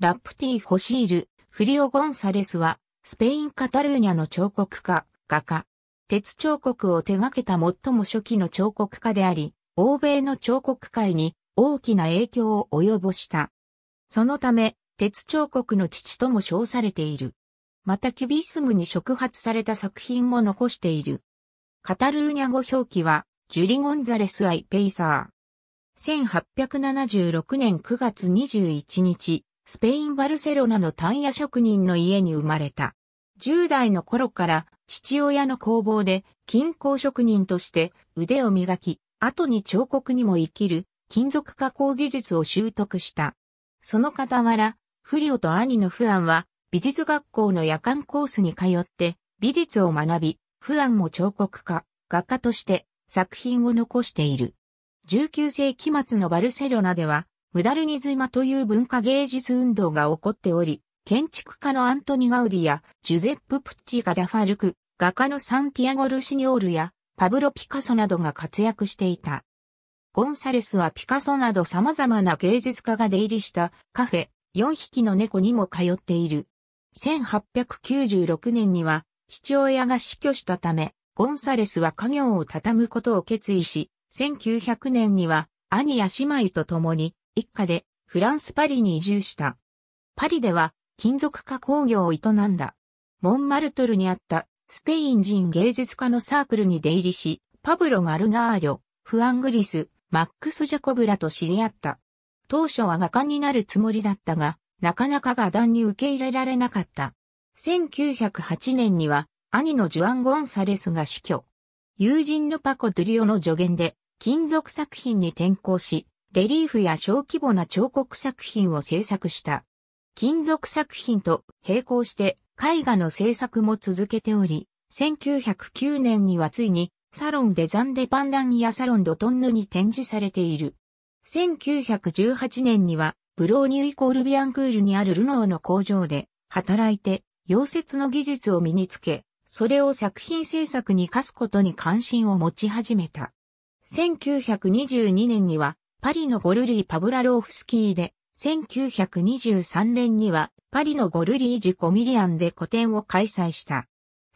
ラプティ・ホシール、フリオ・ゴンサレスは、スペイン・カタルーニャの彫刻家、画家。鉄彫刻を手掛けた最も初期の彫刻家であり、欧米の彫刻界に大きな影響を及ぼした。そのため、鉄彫刻の父とも称されている。またキュビスムに触発された作品も残している。カタルーニャ語表記は、ジュリ・ゴンザレス・アイ・ペイサー。1876年9月21日、スペイン・バルセロナのタンヤ職人の家に生まれた。10代の頃から父親の工房で金工職人として腕を磨き、後に彫刻にも生きる金属加工技術を習得した。その傍ら、フリオと兄のフアンは美術学校の夜間コースに通って美術を学び、フアンも彫刻家、画家として作品を残している。19世紀末のバルセロナではムダルニズマという文化芸術運動が起こっており、建築家のアントニ・ガウディや、ジュゼップ・プッチ・ガダファルク、画家のサンティアゴ・ルシニオールや、パブロ・ピカソなどが活躍していた。ゴンサレスはピカソなど様々な芸術家が出入りしたカフェ、4匹の猫にも通っている。1896年には、父親が死去したため、ゴンサレスは家業を畳むことを決意し、1900年には兄や姉妹と共に一家でフランス・パリに移住した。パリでは金属加工業を営んだ。モンマルトルにあったスペイン人芸術家のサークルに出入りし、パブロ・ガルガーリョ、フアングリス、マックス・ジャコブラと知り合った。当初は画家になるつもりだったが、なかなか画壇に受け入れられなかった。1908年には兄のジュアン・ゴンサレスが死去。友人のパコ・ドゥリオの助言で金属作品に転向し、レリーフや小規模な彫刻作品を制作した。金属作品と並行して絵画の制作も続けており、1909年にはついにサロンデザンデパンダンやサロンドトンヌに展示されている。1918年にはブローニュイコールビアンクールにあるルノーの工場で働いて溶接の技術を身につけ、それを作品制作に課すことに関心を持ち始めた。1922年にはパリのゴルリー・パブラローフスキーで、1923年にはパリのゴルリージュ・コミリアンで個展を開催した。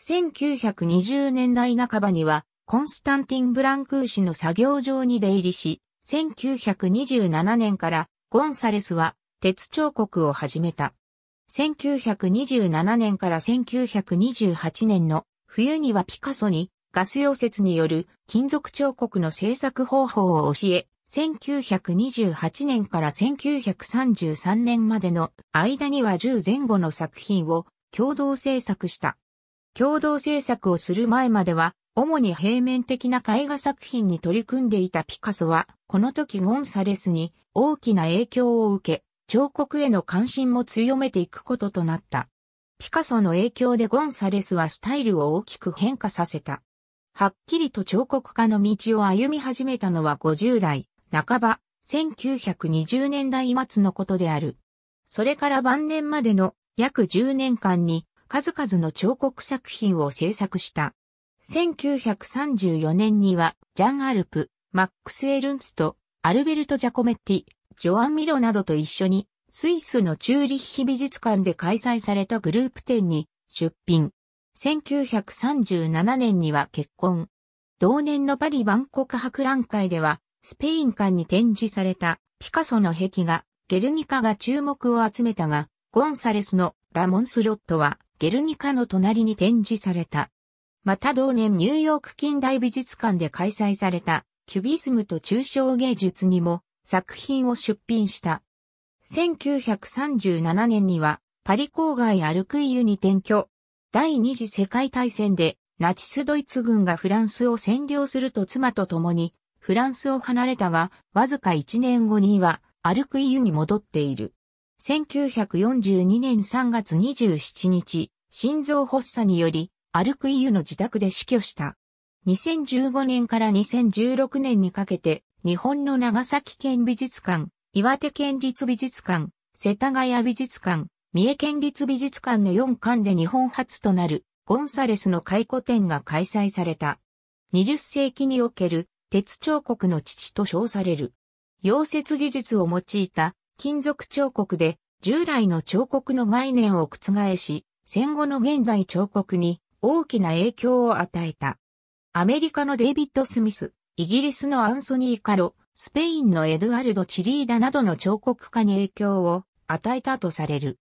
1920年代半ばには、コンスタンティン・ブランクー氏の作業場に出入りし、1927年からゴンサレスは鉄彫刻を始めた。1927年から1928年の冬にはピカソにガス溶接による金属彫刻の製作方法を教え、1928年から1933年までの間には10前後の作品を共同制作した。共同制作をする前までは、主に平面的な絵画作品に取り組んでいたピカソは、この時ゴンサレスに大きな影響を受け、彫刻への関心も強めていくこととなった。ピカソの影響でゴンサレスはスタイルを大きく変化させた。はっきりと彫刻家の道を歩み始めたのは50代。半ば、1920年代末のことである。それから晩年までの約10年間に数々の彫刻作品を制作した。1934年には、ジャン・アルプ、マックス・エルンスト、アルベルト・ジャコメッティ、ジョアン・ミロなどと一緒に、スイスのチューリッヒ美術館で開催されたグループ展に出品。1937年には結婚。同年のパリ万国博覧会では、スペイン館に展示されたピカソの壁画、ゲルニカが注目を集めたが、ゴンサレスのラモンスロットはゲルニカの隣に展示された。また同年ニューヨーク近代美術館で開催されたキュビスムと抽象芸術にも作品を出品した。1937年にはパリ郊外アルクイユに転居。第二次世界大戦でナチスドイツ軍がフランスを占領すると妻と共にフランスを離れたが、わずか1年後には、アルクイユに戻っている。1942年3月27日、心臓発作により、アルクイユの自宅で死去した。2015年から2016年にかけて、日本の長崎県美術館、岩手県立美術館、世田谷美術館、三重県立美術館の4館で日本初となる、ゴンサレスの回顧展が開催された。20世紀における鉄彫刻の父と称される。溶接技術を用いた金属彫刻で従来の彫刻の概念を覆し、戦後の現代彫刻に大きな影響を与えた。アメリカのデイビッド・スミス、イギリスのアンソニー・カロ、スペインのエドゥアルド・チリーダなどの彫刻家に影響を与えたとされる。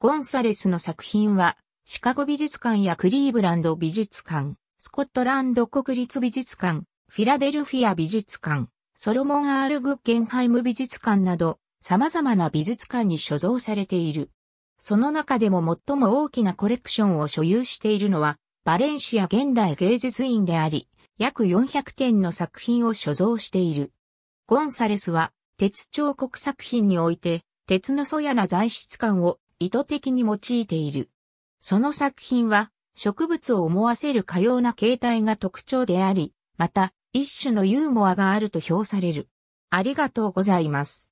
ゴンサレスの作品は、シカゴ美術館やクリーブランド美術館、スコットランド国立美術館、フィラデルフィア美術館、ソロモン・アール・グッゲンハイム美術館など、様々な美術館に所蔵されている。その中でも最も大きなコレクションを所有しているのは、バレンシア現代芸術院であり、約400点の作品を所蔵している。ゴンサレスは、鉄彫刻作品において、鉄の素やな材質感を意図的に用いている。その作品は、植物を思わせる可用な形態が特徴であり、また、一種のユーモアがあると評される。ありがとうございます。